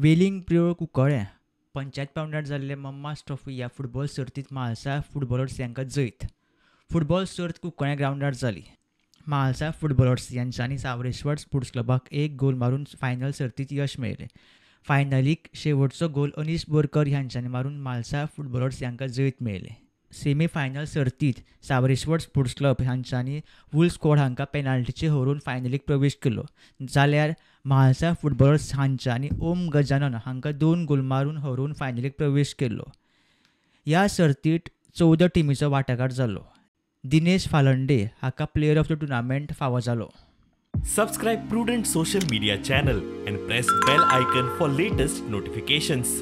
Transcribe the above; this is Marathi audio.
वेलिंग प्रियो कुंकळ्या पंचायत पांवड्यार जाल्ले मम्मास ट्रॉफी ह्या फुटबॉल सर्तीत म्हालसा फुटबॉलर्स हांकां जैत फुटबॉल सर्त कुंकळ्या ग्रावंडार जाली म्हालसा फुटबॉलर्स यांच्यानी सावरेश्वर स्पोर्ट्स क्लबाक एक गोल मारून फायनल सर्तीत यश मेळ्ळें फायनलीक शेवटचो गोल अनीश बोरकर हांच्यानी मारून म्हालसा फुटबॉलर्स हांकां जैत मेळले सेमी फायनल सर्तीत सावरेश्वर स्पोर्ट्स क्लब हांच्यानी वूल स्कॉड हांकां पेनाल्टीचे होरून फायनलीक प्रवेश केलो जाल्यार म्हालसा फुटबॉलर आणि ओम गजानन हांकां दोन गोल मारून हरून फायनलीक प्रवेश केल्लो ह्या सर्तींत चवदा टिमीचो वांटेकार जालो दिनेश फालंडे हाका प्लेयर ऑफ द टुर्नामेंट फावो जालो subscribe Prudent social media channel and press bell icon for latest notifications